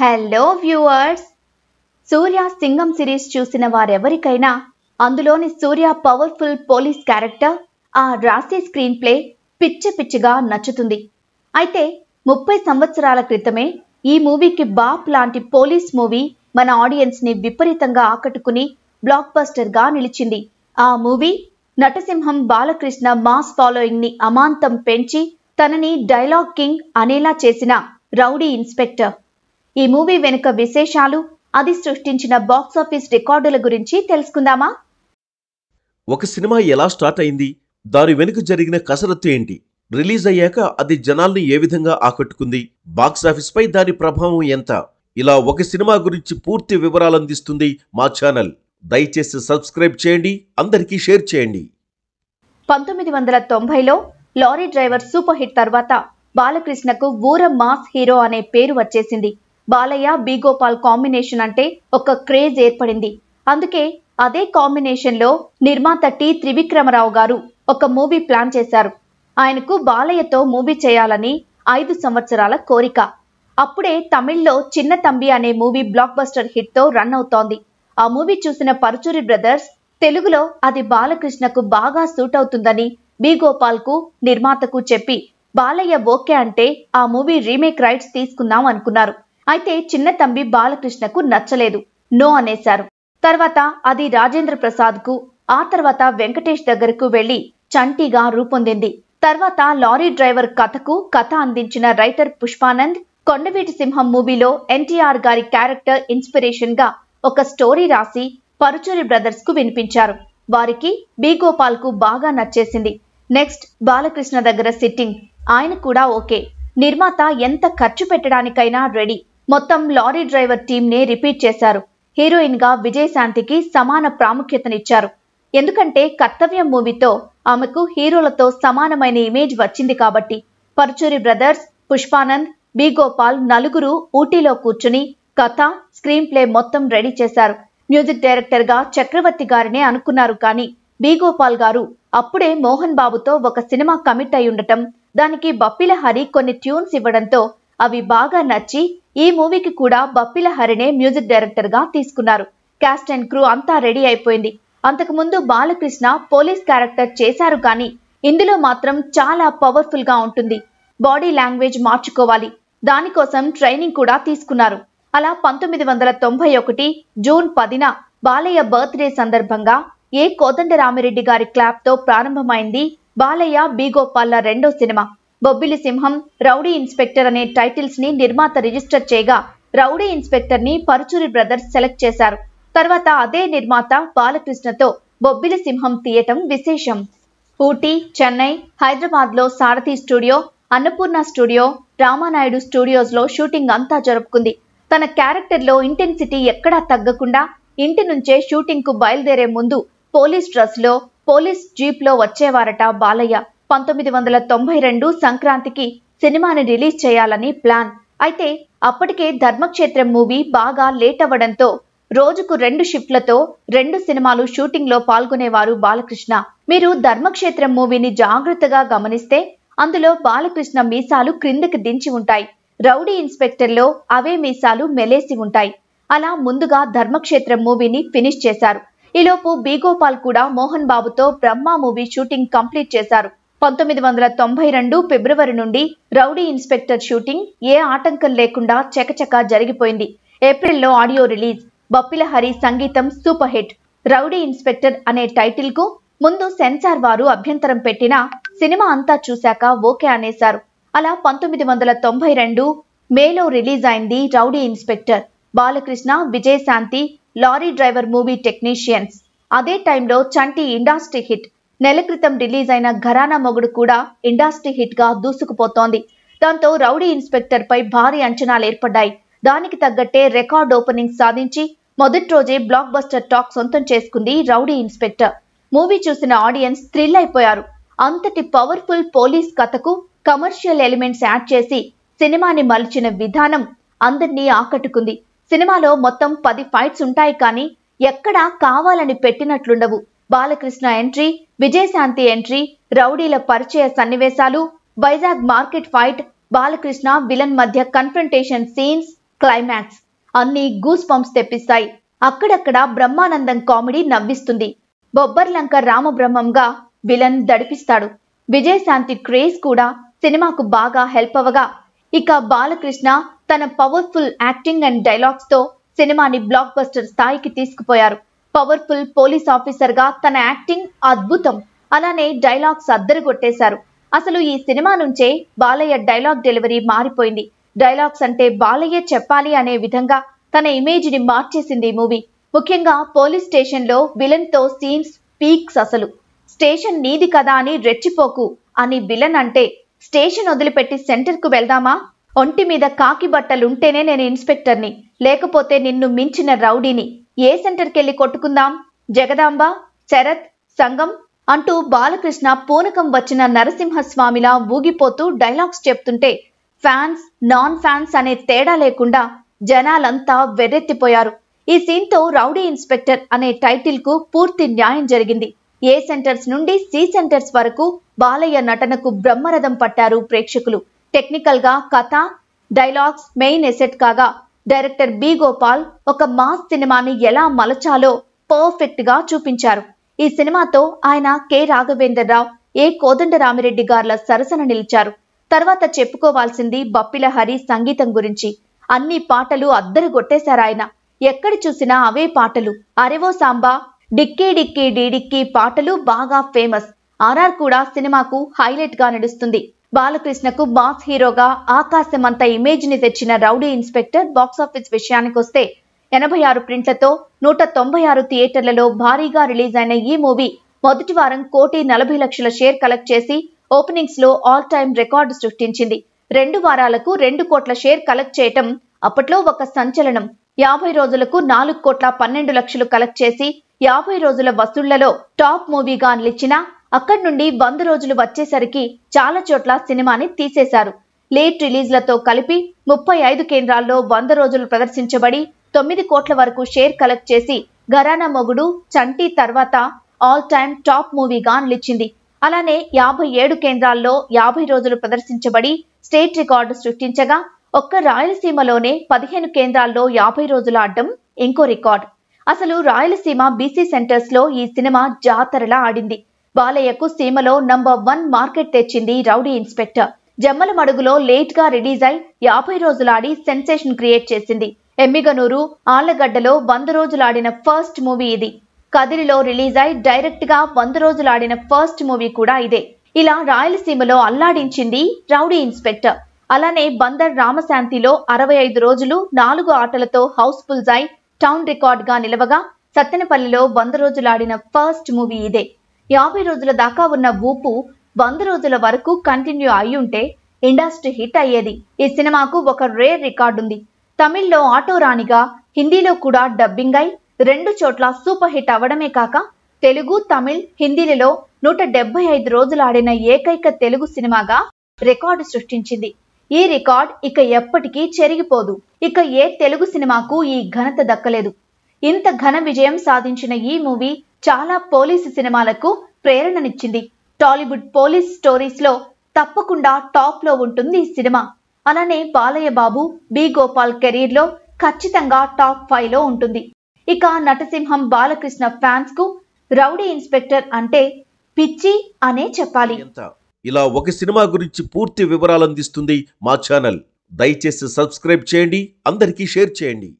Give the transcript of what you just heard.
hello viewers Surya Singam series చూసిన వారెవరికైనా అందులోని సూర్య పవర్ఫుల్ పోలీస్ క్యారెక్టర్ ఆ రాసే స్క్రీన్ ప్లే పిచ్చి పిచ్చిగా నచ్చుతుంది అయితే ముప్పై సంవత్సరాల క్రితమే ఈ మూవీకి బాప్ లాంటి పోలీస్ మూవీ మన ఆడియన్స్ ని విపరీతంగా ఆకట్టుకుని బ్లాక్ బస్టర్ గా నిలిచింది ఆ మూవీ నటసింహం బాలకృష్ణ మాస్ ఫాలోయింగ్ ని అమాంతం పెంచి తనని డైలాగ్ కింగ్ అనేలా చేసిన రౌడీ ఇన్స్పెక్టర్ ఈ మూవీ వెనుక విశేషాలు అది సృష్టించిన బాక్సాఫీస్ రికార్డుల గురించి తెలుసుకుందామా ఒక సినిమా ఎలా స్టార్ట్ అయింది దాని వెనుక జరిగిన కసరత్తు ఏంటి రిలీజ్ అయ్యాక అది జనాల్ని ఏ విధంగా ఆకట్టుకుంది బాక్సాఫీస్ పై దాని ప్రభావం ఎంత ఇలా ఒక సినిమా గురించి పూర్తి వివరాలు అందిస్తుంది మా ఛానల్ దయచేసి సబ్స్క్రైబ్ చేయండి అందరికీ షేర్ చేయండి పంతొమ్మిది వందల తొంభైలో లారీ డ్రైవర్ సూపర్ హిట్ తర్వాత బాలకృష్ణకు ఊర మాస్ హీరో అనే పేరు వచ్చేసింది బాలయ్య బి గోపాల్ కాంబినేషన్ అంటే ఒక క్రేజ్ ఏర్పడింది అందుకే అదే కాంబినేషన్ లో నిర్మాత టి త్రివిక్రమరావు గారు ఒక మూవీ ప్లాన్ చేశారు ఆయనకు బాలయ్యతో మూవీ చేయాలని ఐదు సంవత్సరాల కోరిక అప్పుడే తమిళ్లో చిన్న తంబి అనే మూవీ బ్లాక్ బస్టర్ హిట్ తో రన్ అవుతోంది ఆ మూవీ చూసిన పరుచూరి బ్రదర్స్ తెలుగులో అది బాలకృష్ణకు బాగా సూట్ అవుతుందని బి కు నిర్మాతకు చెప్పి బాలయ్య ఓకే అంటే ఆ మూవీ రీమేక్ రైట్స్ తీసుకుందాం అనుకున్నారు అయితే చిన్న తంబి బాలకృష్ణకు నచ్చలేదు నో అనేశారు తర్వాత అది రాజేంద్ర ప్రసాద్ కు ఆ తర్వాత వెంకటేష్ దగ్గరకు వెళ్లి చంటిగా రూపొందింది తర్వాత లారీ డ్రైవర్ కథకు కథ అందించిన రైటర్ పుష్పానంద్ కొండవీటి సింహం మూవీలో ఎన్టీఆర్ గారి క్యారెక్టర్ ఇన్స్పిరేషన్ గా ఒక స్టోరీ రాసి పరుచూరి బ్రదర్స్ కు వినిపించారు వారికి బి గోపాల్ కు బాగా నచ్చేసింది నెక్స్ట్ బాలకృష్ణ దగ్గర సిట్టింగ్ ఆయన కూడా ఓకే నిర్మాత ఎంత ఖర్చు పెట్టడానికైనా రెడీ మొత్తం లారీ డ్రైవర్ నే రిపీట్ చేశారు హీరోయిన్ గా విజయశాంతికి సమాన ప్రాముఖ్యతనిచ్చారు ఎందుకంటే కర్తవ్యం మూవీతో ఆమెకు హీరోలతో సమానమైన ఇమేజ్ వచ్చింది కాబట్టి పరుచూరి బ్రదర్స్ పుష్పానంద్ బి గోపాల్ నలుగురు ఊటీలో కూర్చుని కథ స్క్రీన్ ప్లే మొత్తం రెడీ చేశారు మ్యూజిక్ డైరెక్టర్ గా చక్రవర్తి గారినే అనుకున్నారు కానీ బి గోపాల్ గారు అప్పుడే మోహన్ బాబుతో ఒక సినిమా కమిట్ అయి ఉండటం దానికి బప్పిల హరి కొన్ని ట్యూన్స్ ఇవ్వడంతో అవి బాగా నచ్చి ఈ మూవీకి కూడా బప్పిల హరినే మ్యూజిక్ డైరెక్టర్ గా తీసుకున్నారు క్యాస్ట్ అండ్ క్రూ అంతా రెడీ అయిపోయింది అంతకుముందు బాలకృష్ణ పోలీస్ క్యారెక్టర్ చేశారు కానీ ఇందులో మాత్రం చాలా పవర్ఫుల్ గా ఉంటుంది బాడీ లాంగ్వేజ్ మార్చుకోవాలి దానికోసం ట్రైనింగ్ కూడా తీసుకున్నారు అలా పంతొమ్మిది వందల తొంభై ఒకటి జూన్ పదిన బాలయ్య బర్త్డే సందర్భంగా ఏ కోదండరామిరెడ్డి గారి క్లాప్ తో ప్రారంభమైంది బాలయ్య బీగోపాల్ల రెండో సినిమా బొబ్బిలి సింహం రౌడీ ఇన్స్పెక్టర్ అనే టైటిల్స్ ని నిర్మాత రిజిస్టర్ చేయగా రౌడీ ఇన్స్పెక్టర్ ని పరుచూరి బ్రదర్స్ సెలెక్ట్ చేశారు తర్వాత అదే నిర్మాత బాలకృష్ణతో బొబ్బిలి సింహం తీయటం విశేషం ఊటీ చెన్నై హైదరాబాద్ లో Sarathi studio Annapurna studio Ramanaidu studios లో షూటింగ్ అంతా జరుపుకుంది తన క్యారెక్టర్ లో ఇంటెన్సిటీ ఎక్కడా తగ్గకుండా ఇంటి నుంచే షూటింగ్ కు బయలుదేరే ముందు పోలీస్ డ్రెస్ లో పోలీస్ జీప్ లో వచ్చేవారట బాలయ్య పంతొమ్మిది వందల తొంభై రెండు సంక్రాంతికి సినిమాని రిలీజ్ చేయాలని ప్లాన్ అయితే అప్పటికే ధర్మక్షేత్రం మూవీ బాగా లేట్ అవ్వడంతో రోజుకు రెండు షిఫ్ట్లతో రెండు సినిమాలు షూటింగ్ లో పాల్గొనేవారు బాలకృష్ణ మీరు ధర్మక్షేత్రం మూవీని జాగ్రత్తగా గమనిస్తే అందులో బాలకృష్ణ మీసాలు క్రిందకి దించి ఉంటాయి రౌడీ ఇన్స్పెక్టర్లో అవే మీసాలు మెలేసి ఉంటాయి అలా ముందుగా ధర్మక్షేత్రం మూవీని ఫినిష్ చేశారు ఈలోపు బీగోపాల్ కూడా మోహన్ బాబుతో బ్రహ్మ మూవీ షూటింగ్ కంప్లీట్ చేశారు పంతొమ్మిది వందల తొంభై రెండు ఫిబ్రవరి నుండి రౌడీ ఇన్స్పెక్టర్ షూటింగ్ ఏ ఆటంకం లేకుండా చకచక జరిగిపోయింది ఏప్రిల్లో ఆడియో రిలీజ్ బప్పిలహరి సంగీతం సూపర్ హిట్ రౌడీ ఇన్స్పెక్టర్ అనే టైటిల్ కు ముందు సెన్సార్ వారు అభ్యంతరం పెట్టినా సినిమా అంతా చూశాక ఓకే అనేశారు అలా పంతొమ్మిది వందల తొంభై రెండు మేలో రిలీజ్ అయింది rowdy inspector Balakrishna Vijayashanti lorry driver movie technicians అదే టైంలో చంటి ఇండస్ట్రీ హిట్ నెల క్రితం రిలీజ్ అయిన ఘరానా మొగుడు కూడా ఇండస్ట్రీ హిట్ గా దూసుకుపోతోంది దాంతో రౌడీ ఇన్స్పెక్టర్ పై భారీ అంచనాలు ఏర్పడ్డాయి దానికి తగ్గట్టే రికార్డ్ ఓపెనింగ్ సాధించి మొదటి రోజే బ్లాక్ బస్టర్ టాక్ సొంతం చేసుకుంది రౌడీ ఇన్స్పెక్టర్ మూవీ చూసిన ఆడియన్స్ థ్రిల్ అయిపోయారు అంతటి పవర్ఫుల్ పోలీస్ కథకు కమర్షియల్ ఎలిమెంట్స్ యాడ్ చేసి సినిమాని మలిచిన విధానం అందరినీ ఆకట్టుకుంది సినిమాలో మొత్తం పది ఫైట్స్ ఉంటాయి కానీ ఎక్కడా కావాలని పెట్టినట్లుండవు బాలకృష్ణ ఎంట్రీ విజయశాంతి ఎంట్రీ రౌడీల పరిచయ సన్నివేశాలు Vizag market fight Balakrishna villain మధ్య కన్ఫ్రంటేషన్ సీన్స్ క్లైమాక్స్ అన్ని గూస్ పంప్స్ తెప్పిస్తాయి అక్కడక్కడ బ్రహ్మానందం కామెడీ నవ్విస్తుంది బొబ్బర్లంక రామబ్రహ్మంగా విలన్ దడిపిస్తాడు విజయశాంతి క్రేజ్ కూడా సినిమాకు బాగా హెల్ప్ అవగా ఇక బాలకృష్ణ తన పవర్ఫుల్ యాక్టింగ్ అండ్ డైలాగ్స్తో సినిమాని బ్లాక్ బస్టర్ స్థాయికి తీసుకుపోయారు పవర్ఫుల్ పోలీస్ ఆఫీసర్ గా తన యాక్టింగ్ అద్భుతం అలానే డైలాగ్స్ అద్దరు కొట్టేశారు అసలు ఈ సినిమా నుంచే బాలయ్య డైలాగ్ డెలివరీ మారిపోయింది డైలాగ్స్ అంటే బాలయ్య చెప్పాలి అనే విధంగా తన ఇమేజ్ ని మార్చేసింది ఈ మూవీ ముఖ్యంగా పోలీస్ స్టేషన్ లో విలన్ తో సీన్స్ పీక్స్ అసలు స్టేషన్ నీది కదా అని రెచ్చిపోకు అని విలన్ అంటే స్టేషన్ వదిలిపెట్టి సెంటర్ కు వెళ్దామా ఒంటి మీద కాకి బట్టలుంటేనే నేను ఇన్స్పెక్టర్ని లేకపోతే నిన్ను మించిన రౌడీని ఏ సెంటర్కి వెళ్ళి కొట్టుకుందాం జగదాంబ శరత్ సంగం అంటూ బాలకృష్ణ పూనకం వచ్చిన నరసింహస్వామిలా ఊగిపోతూ డైలాగ్స్ చెప్తుంటే ఫ్యాన్స్ నాన్ ఫ్యాన్స్ అనే తేడా లేకుండా జనాలంతా వెర్రెత్తిపోయారు ఈ సీన్తో రౌడీ ఇన్స్పెక్టర్ అనే టైటిల్కు పూర్తి న్యాయం జరిగింది ఏ సెంటర్స్ నుండి సి సెంటర్స్ వరకు బాలయ్య నటనకు బ్రహ్మరథం పట్టారు ప్రేక్షకులు టెక్నికల్గా కథ డైలాగ్స్ మెయిన్ ఎసెట్ కాగా డైరెక్టర్ బి గోపాల్ ఒక మాస్ సినిమాని ఎలా మలచాలో పర్ఫెక్ట్ గా చూపించారు ఈ సినిమాతో ఆయన కె రాఘవేంద్రరావు ఏ రామిరెడ్డి గార్ల సరసన నిలిచారు తర్వాత చెప్పుకోవాల్సింది బప్పిల హరి సంగీతం గురించి అన్ని పాటలు అద్దరు కొట్టేశారాయన ఎక్కడ చూసినా అవే పాటలు అరెవో సాంబా డిక్కీ డిక్కీ డీడిక్కీ పాటలు బాగా ఫేమస్ ఆర్ఆర్ కూడా సినిమాకు హైలైట్ గా నడుస్తుంది బాలకృష్ణకు బాస్ హీరోగా ఆకాశం అంత ఇమేజ్ ని తెచ్చిన రౌడీ ఇన్స్పెక్టర్ బాక్సాఫీస్ విషయానికొస్తే ఎనభై ఆరు ప్రింట్లతో నూట తొంభై ఆరు థియేటర్లలో భారీగా రిలీజ్ అయిన ఈ మూవీ మొదటి వారం కోటి నలభై లక్షల షేర్ కలెక్ట్ చేసి ఓపెనింగ్స్ లో ఆల్ టైమ్ రికార్డు సృష్టించింది రెండు వారాలకు రెండు కోట్ల షేర్ కలెక్ట్ చేయటం అప్పట్లో ఒక సంచలనం యాభై రోజులకు నాలుగు కోట్ల పన్నెండు లక్షలు కలెక్ట్ చేసి యాభై రోజుల వసూళ్లలో టాప్ మూవీగా నిలిచిన అక్కడి నుండి వంద రోజులు వచ్చేసరికి చాలా చోట్ల సినిమాని తీసేశారు లేట్ రిలీజ్లతో కలిపి ముప్పై ఐదు కేంద్రాల్లో వంద రోజులు ప్రదర్శించబడి తొమ్మిది కోట్ల వరకు షేర్ కలెక్ట్ చేసి ఘరానా మొగుడు చంటి తర్వాత ఆల్ టైమ్ టాప్ మూవీగా నిలిచింది అలానే యాభై ఏడు కేంద్రాల్లో యాభై రోజులు ప్రదర్శించబడి స్టేట్ రికార్డు సృష్టించగా ఒక్క రాయలసీమలోనే పదిహేను కేంద్రాల్లో యాభై రోజులు ఆడడం ఇంకో రికార్డు అసలు రాయలసీమ బీసీ సెంటర్స్ లో ఈ సినిమా జాతరలా ఆడింది బాలయ్యకు సీమలో నంబర్ వన్ మార్కెట్ తెచ్చింది రౌడీ ఇన్స్పెక్టర్ మడుగులో లేట్ గా రిలీజ్ అయి యాభై రోజులాడి సెన్సేషన్ క్రియేట్ చేసింది ఎమ్మిగనూరు ఆళ్లగడ్డలో వంద రోజులాడిన ఫస్ట్ మూవీ ఇది కదిరిలో రిలీజ్ అయి డైరెక్ట్ గా వంద రోజులాడిన ఫస్ట్ మూవీ కూడా ఇదే ఇలా రాయలసీమలో అల్లాడించింది రౌడీ ఇన్స్పెక్టర్ అలానే బందర్ రామశాంతిలో అరవై ఐదు రోజులు నాలుగు ఆటలతో హౌస్ఫుల్ అయి టౌన్ రికార్డ్ గా నిలవగా సత్తెనపల్లిలో వంద రోజులాడిన ఫస్ట్ మూవీ ఇదే యాభై రోజుల దాకా ఉన్న ఊపు వంద రోజుల వరకు కంటిన్యూ అయ్యుంటే ఇండస్ట్రీ హిట్ అయ్యేది ఈ సినిమాకు ఒక రేర్ రికార్డు ఉంది తమిళ్లో ఆటో రాణిగా హిందీలో కూడా డబ్బింగ్ అయి రెండు చోట్ల సూపర్ హిట్ అవడమే కాక తెలుగు తమిళ్ హిందీలలో నూట డెబ్బై ఐదు రోజులు ఆడిన ఏకైక తెలుగు సినిమాగా రికార్డు సృష్టించింది ఈ రికార్డ్ ఇక ఎప్పటికీ చెరిగిపోదు ఇక ఏ తెలుగు సినిమాకు ఈ ఘనత దక్కలేదు ఇంత ఘన విజయం సాధించిన ఈ మూవీ చాలా పోలీసు సినిమాలకు ప్రేరణనిచ్చింది టాలీవుడ్ పోలీస్ స్టోరీస్ లో తప్పకుండా టాప్ లో ఉంటుంది ఈ సినిమా అలానే బాలయ్య బాబు బి గోపాల్ కెరీర్ లో ఖచ్చితంగా టాప్ ఫైవ్ లో ఉంటుంది ఇక నటసింహం బాలకృష్ణ ఫ్యాన్స్ కు రౌడీ ఇన్స్పెక్టర్ అంటే పిచ్చి అనే చెప్పాలి ఇలా ఒక సినిమా గురించి పూర్తి వివరాలు అందిస్తుంది మా ఛానల్ దయచేసి సబ్స్క్రైబ్ చేయండి అందరికీ షేర్ చేయండి